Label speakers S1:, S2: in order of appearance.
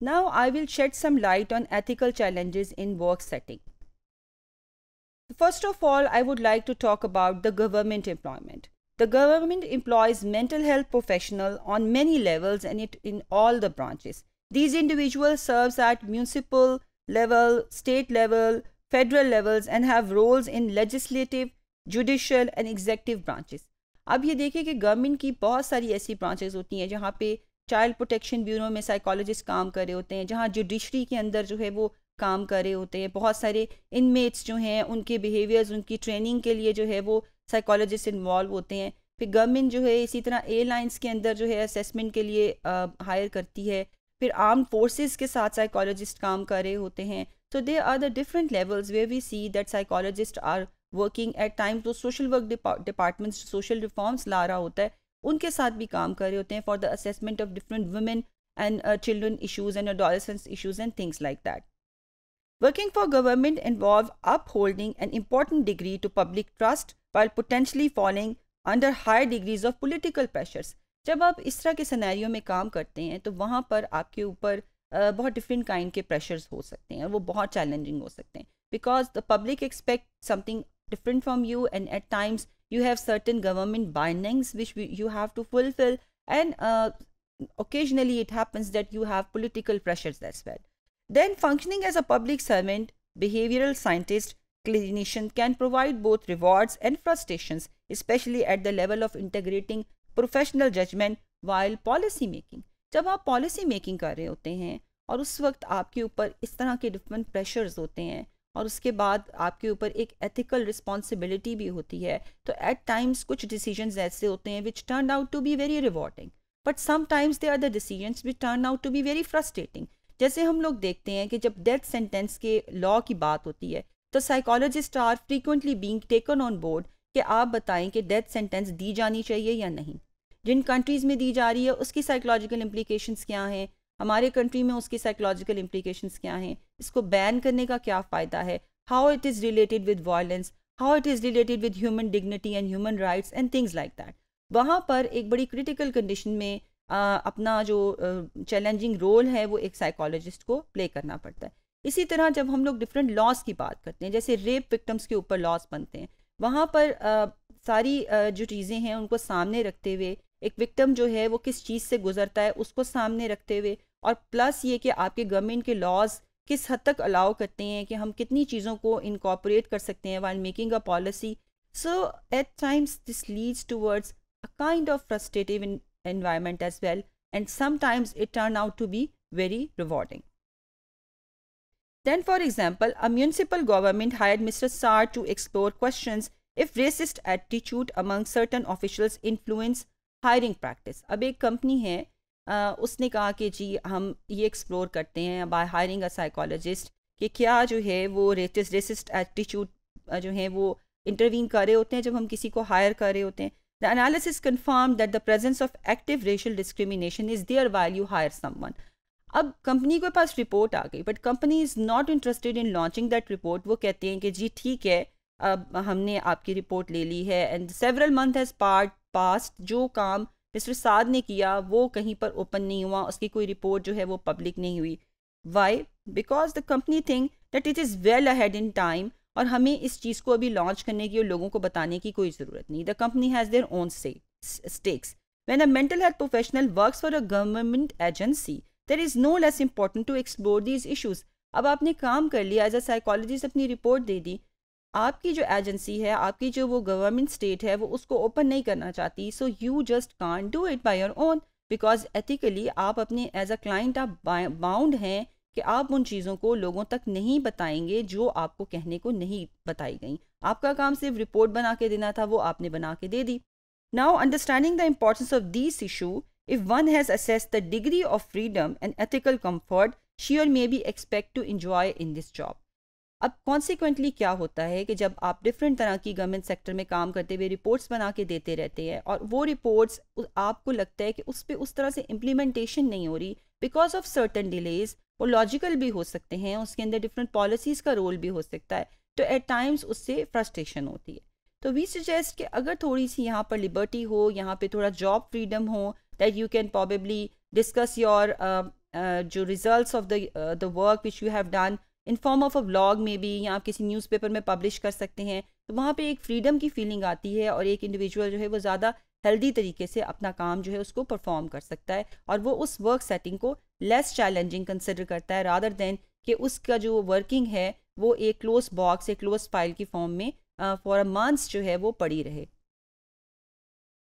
S1: Now I will shed some light on ethical challenges in work setting. First of all, I would like to talk about the government employment. The government employs mental health professionals on many levels and it in all the branches. These individuals serve at municipal level, state level, federal levels and have roles in legislative, judicial and executive branches. अब ये देखिए कि government की बहुत सारी ऐसी होती हैं जहाँ पे चाइल्ड प्रोटेक्शन ब्यूरो में साइकोलॉजिस्ट काम कर रहे होते हैं जहाँ जुडिशरी के अंदर जो है वो काम कर रहे होते हैं बहुत सारे इनमेट्स जो हैं उनके बिहेवियर्स उनकी ट्रेनिंग के लिए जो है वो साइकोलॉजिस्ट इन्वॉल्व होते हैं फिर गवर्नमेंट जो है इसी तरह एयरलाइंस के अंदर जो है असेसमेंट के लिए हायर करती है फिर आर्म फोर्सेस के साथ साइकोलॉजिस्ट काम कर रहे होते हैं so they are the different levels way we see that psychologist are working at time तो social work departments social reforms ला रहा होता है उनके साथ भी काम कर रहे होते हैं for the assessment of different women and children issues and adolescence issues and things like that working for government involve upholding an important degree to public trust while potentially following under high degrees of political pressures जब आप इस तरह के scenario में काम करते हैं तो वहाँ पर आपके ऊपर uh, बहुत डिफरेंट काइंड के प्रेशर्स हो सकते हैं वो बहुत चैलेंजिंग हो सकते हैं because the public expect something different from you and at times you have certain government bindings which we, you have to fulfill and uh, occasionally it happens that you have political pressures as well then functioning as a public servant behavioral scientist clinician can provide both rewards and frustrations especially at the level of integrating professional judgment while policy making. जब आप policy making कर रहे होते हैं और उस वक्त आपके ऊपर इस तरह के डिफरेंट प्रेशर्स होते हैं और उसके बाद आपके ऊपर एक एथिकल रिस्पॉन्सिबिलिटी भी होती है तो एट टाइम्स कुछ डिसीजन ऐसे होते हैं which turn out to be very rewarding but sometimes they are the decision which turn out to be very frustrating जैसे हम लोग देखते हैं कि जब डेथ सेंटेंस के लॉ की बात होती है तो psychologist are frequently being taken on board कि आप बताएं कि डेथ सेंटेंस दी जानी चाहिए या नहीं जिन कंट्रीज़ में दी जा रही है उसकी साइकोलॉजिकल इम्प्लीकेशन क्या हैं हमारे कंट्री में उसकी साइकोलॉजिकल इम्प्लीकेशन क्या हैं इसको बैन करने का क्या फ़ायदा है how it is related with violence how it is related with human dignity and human rights and things like that वहाँ पर एक बड़ी क्रिटिकल कंडीशन में आ, अपना जो चैलेंजिंग रोल है वो एक साइकोलॉजिस्ट को प्ले करना पड़ता है इसी तरह जब हम लोग डिफरेंट लॉस की बात करते हैं जैसे रेप विक्टम्स के ऊपर लॉस बनते हैं वहाँ पर आ, सारी आ, जो चीज़ें हैं उनको सामने रखते हुए एक विक्टम जो है वो किस चीज़ से गुजरता है उसको सामने रखते हुए और प्लस ये कि आपके गवर्नमेंट के लॉज किस हद तक अलाउ करते हैं कि हम कितनी चीज़ों को इनकॉपरेट कर सकते हैं while making a policy so at times this leads towards a kind of frustrative environment as well and sometimes it turn out to be very rewarding then for example a municipal government hire mister सार to explore question if racist attitude among certain officials influence hiring practice अब एक company है उसने कहा कि जी हम ये explore करते हैं बाय हायरिंग अ साइकोलॉजिस्ट कि क्या जो है वो रेसिस्ट रेसिस्ट एटीट्यूड जो है वो इंटरवीन कर रहे होते हैं जब हम किसी को हायर कर रहे होते हैं the analysis confirm that the presence of active racial discrimination is there while you hire someone अब कंपनी के पास रिपोर्ट आ गई but company is not interested in launching that report वो कहते हैं कि जी ठीक है अब हमने आपकी रिपोर्ट ले ली है and several month has part past जो काम मिस्टर साद ने किया वो कहीं पर ओपन नहीं हुआ उसकी कोई रिपोर्ट जो है वो पब्लिक नहीं हुई why because the company think that it is well ahead in time और हमें इस चीज़ को अभी लॉन्च करने की और लोगों को बताने की कोई ज़रूरत नहीं the company has their own stakes when a mental health professional work for a government agency there is no less important to explore these issues अब आपने काम कर लिया एज अ साइकोलॉजिस्ट अपनी रिपोर्ट दे दी आपकी जो एजेंसी है आपकी जो वो गवर्नमेंट स्टेट है वो उसको ओपन नहीं करना चाहती so you just can do it by your own because ethically आप अपने एज अ क्लाइंट आप बाउंड हैं कि आप उन चीज़ों को लोगों तक नहीं बताएंगे जो आपको कहने को नहीं बताई गई आपका काम सिर्फ रिपोर्ट बना के देना था वो आपने बना के दे दी now understanding the importance of this issue if one has assess the degree of freedom and ethical comfort sure may be expect to enjoy in this job अब कॉन्सिक्वेंटली क्या होता है कि जब आप डिफरेंट तरह की गवर्नमेंट सेक्टर में काम करते हुए रिपोर्ट्स बना के देते रहते हैं और वो रिपोर्ट्स आपको लगता है कि उस पर उस तरह से इम्प्लीमेंटेशन नहीं हो रही बिकॉज ऑफ सर्टन डिलेज वो लॉजिकल भी हो सकते हैं उसके अंदर डिफरेंट पॉलिसीज़ का रोल भी हो सकता है तो एट टाइम्स उससे फ्रस्ट्रेशन होती है तो वी सजेस्ट कि अगर थोड़ी सी यहाँ पर लिबर्टी हो यहाँ पे थोड़ा जॉब फ्रीडम हो that you can probably discuss your जो result of the the work which you have done in form of a blog में भी या आप किसी न्यूज़पेपर में पब्लिश कर सकते हैं तो वहाँ पर एक फ्रीडम की फीलिंग आती है और एक इंडिविजुअल जो है वो ज़्यादा हेल्दी तरीके से अपना काम जो है उसको परफॉर्म कर सकता है और वो उस वर्क सेटिंग को लेस चैलेंजिंग कंसिडर करता है रादर देन कि उसका जो वर्किंग है वो एक क्लोज बॉक्स एक क्लोज फाइल की फॉर्म में फॉर अ मंथ्स जो है वो पड़ी रहे